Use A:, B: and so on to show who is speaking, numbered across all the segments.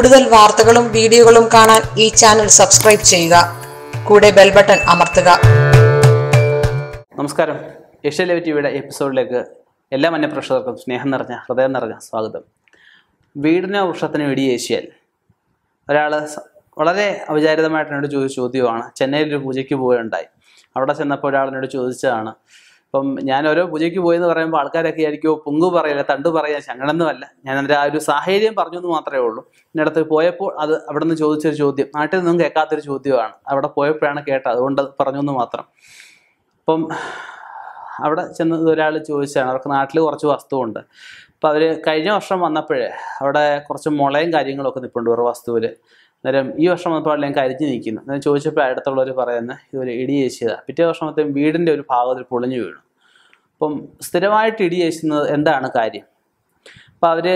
A: കൂടുതൽ വാർത്തകളും വീഡിയോകളും കാണാൻ ഈ ചാനൽ സബ്സ്ക്രൈബ് ചെയ്യുക കൂടെ ബെൽ ബട്ടൺ അമർത്തുക നമസ്കാരം ഏഷ്യ ലൈവ് ടി വിയുടെ എപ്പിസോഡിലേക്ക് എല്ലാ മന്യപ്രേക്ഷകർക്കും സ്നേഹം നിറഞ്ഞ ഹൃദയം നിറഞ്ഞ സ്വാഗതം വീടിനോ വൃക്ഷത്തിനോ ഇടിയേശിയാൽ ഒരാൾ വളരെ അവിചാരിതമായിട്ട് എന്നോട് ചോദിച്ച ചോദ്യമാണ് ചെന്നൈയിൽ ഒരു പൂജയ്ക്ക് പോവുകയുണ്ടായി അവിടെ ചെന്നപ്പോൾ ഒരാൾ എന്നോട് ചോദിച്ചതാണ് അപ്പം ഞാൻ ഓരോ പൂജയ്ക്ക് പോയെന്ന് പറയുമ്പോൾ ആൾക്കാരൊക്കെ ആയിരിക്കും പൊങ്കു പറയില്ല തണ്ടു പറയാ ശങ്കണമെന്നുമല്ല ഞാൻ അതിൻ്റെ ആ ഒരു സാഹചര്യം പറഞ്ഞു എന്ന് മാത്രമേ ഉള്ളൂ എൻ്റെ അടുത്ത് പോയപ്പോൾ അത് അവിടെ നിന്ന് ചോദിച്ചൊരു ചോദ്യം നാട്ടിൽ നിന്നും കേൾക്കാത്തൊരു ചോദ്യമാണ് അവിടെ പോയപ്പോഴാണ് കേട്ടത് അതുകൊണ്ട് പറഞ്ഞു എന്ന് മാത്രം അപ്പം അവിടെ ചെന്ന് ഒരാൾ ചോദിച്ചാണ് അവർക്ക് നാട്ടിൽ കുറച്ച് വസ്തുവുണ്ട് അപ്പം അവർ കഴിഞ്ഞ വർഷം വന്നപ്പോഴേ അവിടെ കുറച്ച് മുളയും കാര്യങ്ങളൊക്കെ നിൽപ്പുണ്ട് ഒരു വസ്തുവിൽ അന്നേരം ഈ വർഷം വന്നപ്പോൾ ഞാൻ കരിഞ്ഞ് നിൽക്കുന്നു ഞാൻ ചോദിച്ചപ്പോൾ അടുത്തുള്ളവർ പറയുന്നത് ഇതൊരു ഇടി ചേച്ചിയതാണ് പിറ്റേ വർഷം മൊത്തം വീടിൻ്റെ ഒരു ഭാഗത്തിൽ പൊളിഞ്ഞു വീണു അപ്പം സ്ഥിരമായിട്ട് ഇടി അയച്ചുന്നത് എന്താണ് കാര്യം അപ്പോൾ അവർ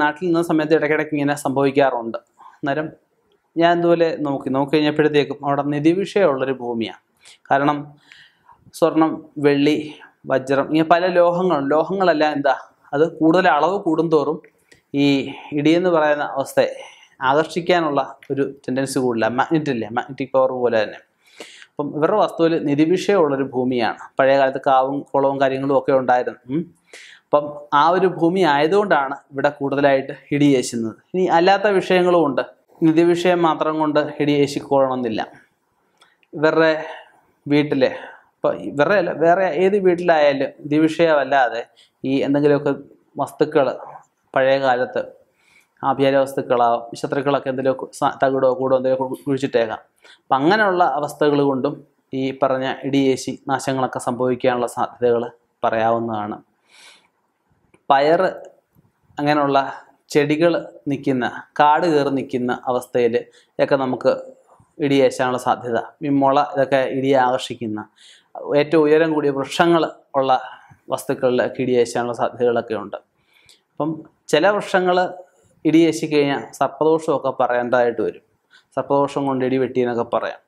A: നാട്ടിൽ നിന്ന സമയത്ത് ഇടയ്ക്കിടയ്ക്ക് ഇങ്ങനെ സംഭവിക്കാറുണ്ട് അന്നേരം ഞാൻ ഇതുപോലെ നോക്കി നോക്കി കഴിഞ്ഞപ്പോഴത്തേക്കും അവിടെ നിധി വിഷയമുള്ളൊരു ഭൂമിയാണ് കാരണം സ്വർണം വെള്ളി വജ്രം ഇങ്ങനെ പല ലോഹങ്ങളും ലോഹങ്ങളെല്ലാം എന്താ അത് കൂടുതൽ അളവ് കൂടുന്തോറും ഈ ഇടിയെന്ന് പറയുന്ന അവസ്ഥയെ ആകർഷിക്കാനുള്ള ഒരു ടെൻഡൻസി കൂടുതലാണ് മാഗ്നറ്റില്ലേ മാഗ്നറ്റിക് പവർ പോലെ തന്നെ അപ്പം ഇവരുടെ വസ്തുവിൽ നിധിവിഷയമുള്ളൊരു ഭൂമിയാണ് പഴയ കാലത്ത് കാവും കുളവും കാര്യങ്ങളും ഒക്കെ ഉണ്ടായിരുന്നു അപ്പം ആ ഒരു ഭൂമി ആയതുകൊണ്ടാണ് ഇവിടെ കൂടുതലായിട്ട് ഹിടിയേശുന്നത് ഇനി അല്ലാത്ത വിഷയങ്ങളും ഉണ്ട് നിധിവിഷയം മാത്രം കൊണ്ട് ഹിടിയേശിക്കോളണമെന്നില്ല ഇവരുടെ വീട്ടിലെ ഇപ്പം ഇവരുടെ അല്ല വേറെ ഏത് വീട്ടിലായാലും നിധിവിഷയമല്ലാതെ ഈ എന്തെങ്കിലുമൊക്കെ വസ്തുക്കൾ പഴയ കാലത്ത് ആഭ്യാര വസ്തുക്കളോ ശത്രുക്കളൊക്കെ എന്തെങ്കിലും തകിടോ കൂടോ എന്തെങ്കിലും കുഴിച്ചിട്ടേക്കാം അപ്പം അങ്ങനെയുള്ള അവസ്ഥകൾ കൊണ്ടും ഈ പറഞ്ഞ ഇടിയേശി നാശങ്ങളൊക്കെ സംഭവിക്കാനുള്ള സാധ്യതകൾ പറയാവുന്നതാണ് പയർ അങ്ങനെയുള്ള ചെടികൾ നിൽക്കുന്ന കാട് കയറി നിൽക്കുന്ന അവസ്ഥയിൽ ഒക്കെ നമുക്ക് ഇടിയേശാനുള്ള സാധ്യത ഈ മുള ഇതൊക്കെ ഇടിയെ ആകർഷിക്കുന്ന ഏറ്റവും ഉയരം കൂടിയ വൃക്ഷങ്ങൾ ഉള്ള വസ്തുക്കളിൽ ഇടിയേശാനുള്ള സാധ്യതകളൊക്കെ ഉണ്ട് അപ്പം ചില വൃക്ഷങ്ങൾ ഇടിയേശി കഴിഞ്ഞാൽ സർപ്പദോഷമൊക്കെ പറയേണ്ടതായിട്ട് വരും സർപ്പദോഷം കൊണ്ട് ഇടി വെട്ടിയെന്നൊക്കെ പറയാം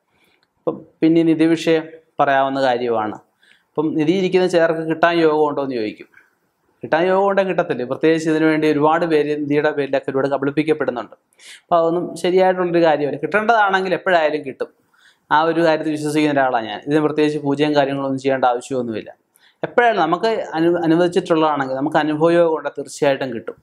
A: അപ്പം പിന്നെ നിധി വിഷയം പറയാവുന്ന കാര്യമാണ് അപ്പം നിധി ഇരിക്കുന്ന ചേർക്ക് കിട്ടാൻ യോഗമുണ്ടോ എന്ന് ചോദിക്കും കിട്ടാൻ യോഗം ഉണ്ടെങ്കിൽ കിട്ടത്തില്ല പ്രത്യേകിച്ച് ഇതിനു വേണ്ടി ഒരുപാട് പേര് നിധിയുടെ പേരിലൊക്കെ ഒരുപാട് കബളിപ്പിക്കപ്പെടുന്നുണ്ട് അപ്പോൾ അതൊന്നും ശരിയായിട്ടുള്ളൊരു കാര്യമല്ല കിട്ടേണ്ടതാണെങ്കിൽ എപ്പോഴായാലും കിട്ടും ആ ഒരു കാര്യത്തിൽ വിശ്വസിക്കുന്ന ഒരാളാണ് ഞാൻ ഇതിന് പ്രത്യേകിച്ച് പൂജയും കാര്യങ്ങളൊന്നും ചെയ്യേണ്ട ആവശ്യമൊന്നുമില്ല എപ്പോഴായാലും നമുക്ക് അനു അനുവദിച്ചിട്ടുള്ളതാണെങ്കിൽ നമുക്ക് അനുഭവയോഗം കൊണ്ട് തീർച്ചയായിട്ടും കിട്ടും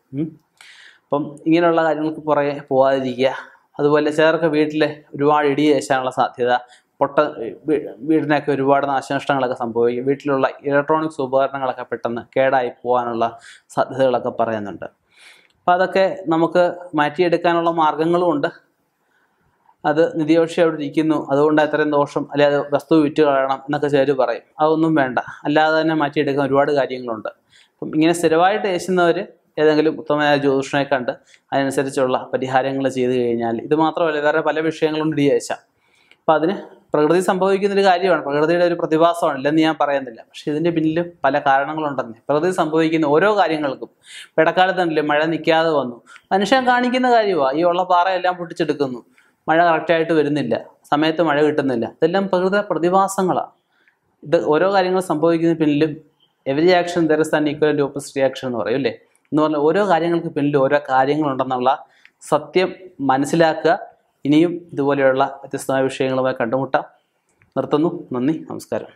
A: അപ്പം ഇങ്ങനെയുള്ള കാര്യങ്ങൾക്ക് പുറകെ പോകാതിരിക്കുക അതുപോലെ ചിലർക്ക് വീട്ടിൽ ഒരുപാട് ഇടി ഏശാനുള്ള സാധ്യത പൊട്ട വീടിനൊക്കെ ഒരുപാട് നാശനഷ്ടങ്ങളൊക്കെ സംഭവിക്കും വീട്ടിലുള്ള ഇലക്ട്രോണിക്സ് ഉപകരണങ്ങളൊക്കെ പെട്ടെന്ന് കേടായി പോകാനുള്ള സാധ്യതകളൊക്കെ പറയുന്നുണ്ട് അപ്പോൾ അതൊക്കെ നമുക്ക് മാറ്റിയെടുക്കാനുള്ള മാർഗങ്ങളുമുണ്ട് അത് നിധിയോഷി അവിടെ ഇരിക്കുന്നു അതുകൊണ്ട് അത്രയും ദോഷം അല്ലെങ്കിൽ അത് വസ്തു വിറ്റ് കളയണം എന്നൊക്കെ ചേര് പറയും അതൊന്നും വേണ്ട അല്ലാതെ തന്നെ മാറ്റിയെടുക്കാൻ ഒരുപാട് കാര്യങ്ങളുണ്ട് അപ്പം ഇങ്ങനെ സ്ഥിരമായിട്ട് ഏശുന്നവർ ഏതെങ്കിലും ഉത്തമമായ ജ്യോതിഷനെ കണ്ട് അതിനനുസരിച്ചുള്ള പരിഹാരങ്ങൾ ചെയ്തു കഴിഞ്ഞാൽ ഇത് മാത്രമല്ല വേറെ പല വിഷയങ്ങളും ഡി അയച്ച അപ്പം അതിന് പ്രകൃതി സംഭവിക്കുന്ന ഒരു കാര്യമാണ് പ്രകൃതിയുടെ ഒരു പ്രതിഭാസമാണ് ഇല്ലെന്ന് ഞാൻ പറയുന്നില്ല പക്ഷെ ഇതിൻ്റെ പിന്നിൽ പല കാരണങ്ങളുണ്ടെന്ന് പ്രകൃതി സംഭവിക്കുന്ന ഓരോ കാര്യങ്ങൾക്കും ഇടക്കാലത്തുണ്ടല്ലേ മഴ നിൽക്കാതെ വന്നു മനുഷ്യൻ കാണിക്കുന്ന കാര്യമാണ് ഈ ഉള്ള പാറയെല്ലാം പൊട്ടിച്ചെടുക്കുന്നു മഴ കറക്റ്റായിട്ട് വരുന്നില്ല സമയത്ത് മഴ കിട്ടുന്നില്ല ഇതെല്ലാം പ്രകൃതി പ്രതിഭാസങ്ങളാണ് ഇത് ഓരോ കാര്യങ്ങൾ സംഭവിക്കുന്ന പിന്നിലും every action there is an equal opposite reaction എന്ന് പറയും അല്ലേ എന്ന് പറഞ്ഞാൽ ഓരോ കാര്യങ്ങൾക്ക് പിന്നിൽ ഓരോ കാര്യങ്ങളുണ്ടെന്നുള്ള സത്യം മനസ്സിലാക്കുക ഇനിയും ഇതുപോലെയുള്ള വ്യത്യസ്തമായ വിഷയങ്ങളുമായി കണ്ടുമുട്ടാം നിർത്തുന്നു നന്ദി നമസ്കാരം